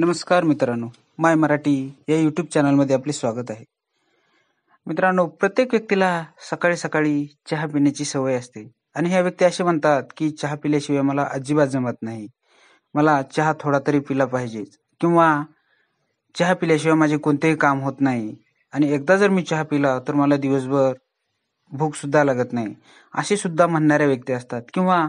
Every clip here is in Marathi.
नमस्कार मित्रांनो माय मराठी या युट्यूब चॅनलमध्ये आपले स्वागत आहे मित्रांनो प्रत्येक व्यक्तीला सकाळी सकाळी चहा पिण्याची सवय असते आणि ह्या व्यक्ती असे म्हणतात की चहा पिल्याशिवाय मला अजिबात जमत नाही मला चहा थोडा तरी पिला पाहिजेच किंवा चहा पिल्याशिवाय माझे कोणतेही काम होत नाही आणि एकदा जर मी चहा पिला तर मला दिवसभर भूक सुद्धा लागत नाही असे सुद्धा म्हणणाऱ्या व्यक्ती असतात किंवा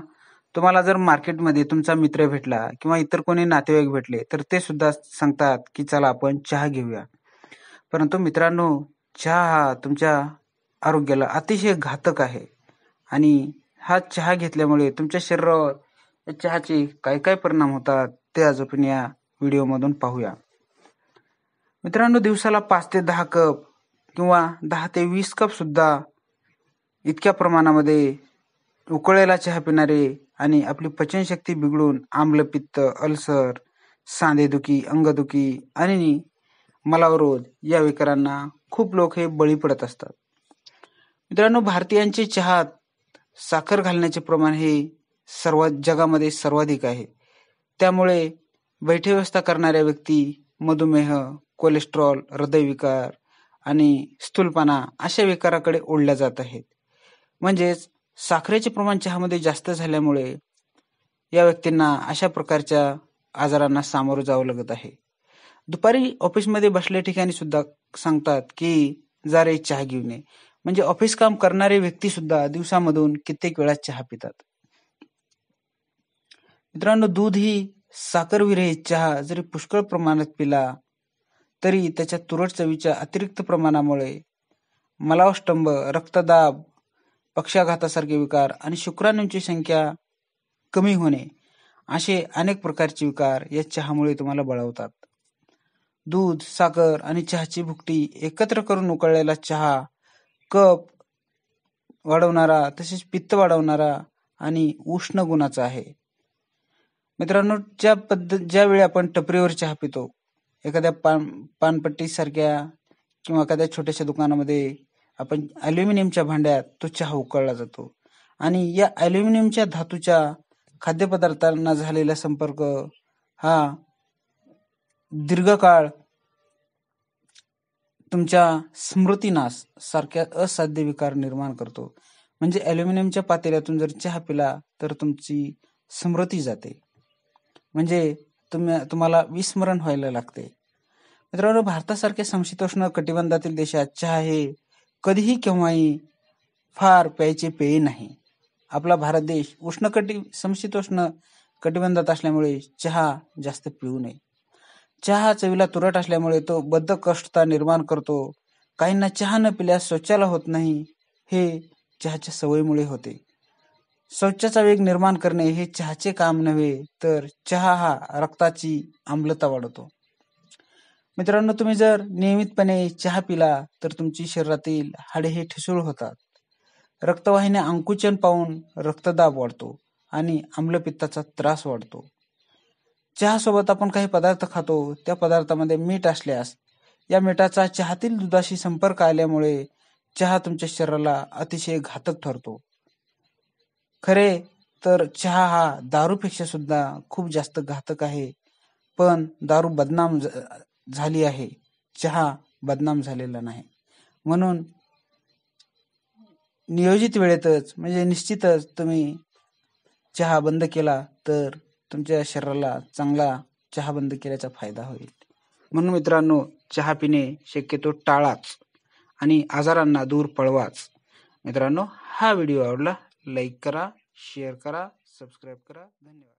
तुम्हाला जर मार्केटमध्ये तुमचा मित्र भेटला किंवा इतर कोणी नातेवाईक भेटले तर ते सुद्धा सांगतात की चला आपण चहा घेऊया परंतु मित्रांनो चहा हा तुमच्या आरोग्याला अतिशय घातक आहे आणि हा चहा घेतल्यामुळे तुमच्या शरीरावर चहाचे काय काय परिणाम होतात ते आज आपण या व्हिडिओमधून पाहूया मित्रांनो दिवसाला पाच ते दहा कप किंवा दहा ते वीस कप सुद्धा इतक्या प्रमाणामध्ये उकळेला चहा पिणारे आणि आपली पचनशक्ती बिघडून आम्लपित्त अल्सर सांधेदुखी अंगदुखी आणि मलावरोध या विकारांना खूप लोक हे बळी पडत असतात मित्रांनो भारतीयांचे चहात साखर घालण्याचे प्रमाण हे सर्वात जगामध्ये सर्वाधिक आहे त्यामुळे व्यवस्था करणाऱ्या व्यक्ती मधुमेह कोलेस्ट्रॉल हृदयविकार आणि स्थूलपणा अशा विकाराकडे ओढल्या जात आहेत म्हणजेच साखरेचे प्रमाण चहामध्ये जास्त झाल्यामुळे या व्यक्तींना अशा प्रकारच्या आजारांना सामोरं जावं लागत आहे दुपारी ऑफिसमध्ये बसल्या ठिकाणी सुद्धा सांगतात की जा रे चहा घेऊ नये म्हणजे ऑफिस काम करणारे व्यक्ती सुद्धा दिवसामधून कित्येक वेळा चहा पितात मित्रांनो दूध ही साखर विरहित चहा जरी पुष्कळ प्रमाणात पिला तरी त्याच्या तुरट चवीच्या अतिरिक्त प्रमाणामुळे मलावस्तंभ रक्तदाब पक्षाघातासारखे विकार आणि शुक्राणूंची संख्या कमी होणे असे अनेक प्रकारचे विकार या चहामुळे तुम्हाला बळवतात दूध साखर आणि चहाची भुकटी एकत्र करून उकळलेला चहा कप वाढवणारा तसेच पित्त वाढवणारा आणि उष्ण गुणाचा आहे मित्रांनो ज्या पद्धत ज्यावेळी आपण टपरीवर चहा पितो एखाद्या पान पानपट्टीसारख्या किंवा एखाद्या छोट्याशा दुकानामध्ये आपण ॲल्युमिनियमच्या भांड्यात तो चहा उकळला जातो आणि या ॲल्युमिनियमच्या धातूच्या खाद्यपदार्थांना झालेला संपर्क हा दीर्घकाळ तुमच्या स्मृतीनाश सारख्या असाध्य विकार निर्माण करतो म्हणजे ॲल्युमिनियमच्या पातेल्यातून जर चहा पिला तर तुमची स्मृती जाते म्हणजे तुम्ही तुम्हाला विस्मरण व्हायला लागते मित्रांनो भारतासारख्या समशीतोष्ण कटिबंधातील देशात चहा हे कधीही केव्हाही फार प्यायचे पेय नाही आपला भारत देश उष्णकटी समशीतोष्ण कटिबंधात असल्यामुळे चहा जास्त पिऊ नये चहा चवीला तुरट असल्यामुळे तो बद्ध कष्टता निर्माण करतो काहींना चहा न पिल्यास स्वच्छाला होत नाही हे चहाच्या सवयीमुळे होते शौचाचा वेग निर्माण करणे हे चहाचे काम नव्हे तर चहा हा रक्ताची आम्लता वाढवतो मित्रांनो तुम्ही जर नियमितपणे चहा पिला तर तुमची शरीरातील हाडे हे ठिसूळ होतात रक्तवाहिन्या अंकुचन पाहून रक्तदाब वाढतो आणि आम्लपित्ताचा त्रास वाढतो चहासोबत आपण काही पदार्थ खातो त्या पदार्थामध्ये मीठ असल्यास या मिठाचा चहातील दुधाशी संपर्क आल्यामुळे चहा तुमच्या शरीराला अतिशय घातक ठरतो खरे तर चहा हा दारूपेक्षा सुद्धा खूप जास्त घातक आहे पण दारू बदनाम झाली आहे चहा बदनाम झालेला नाही म्हणून नियोजित वेळेतच म्हणजे निश्चितच तुम्ही चहा बंद केला तर तुमच्या शरीराला चांगला चहा बंद केल्याचा फायदा होईल म्हणून मित्रांनो चहा पिणे शक्यतो टाळाच आणि आजारांना दूर पळवाच मित्रांनो हा व्हिडिओ आवडला लाईक करा शेअर करा सबस्क्राईब करा धन्यवाद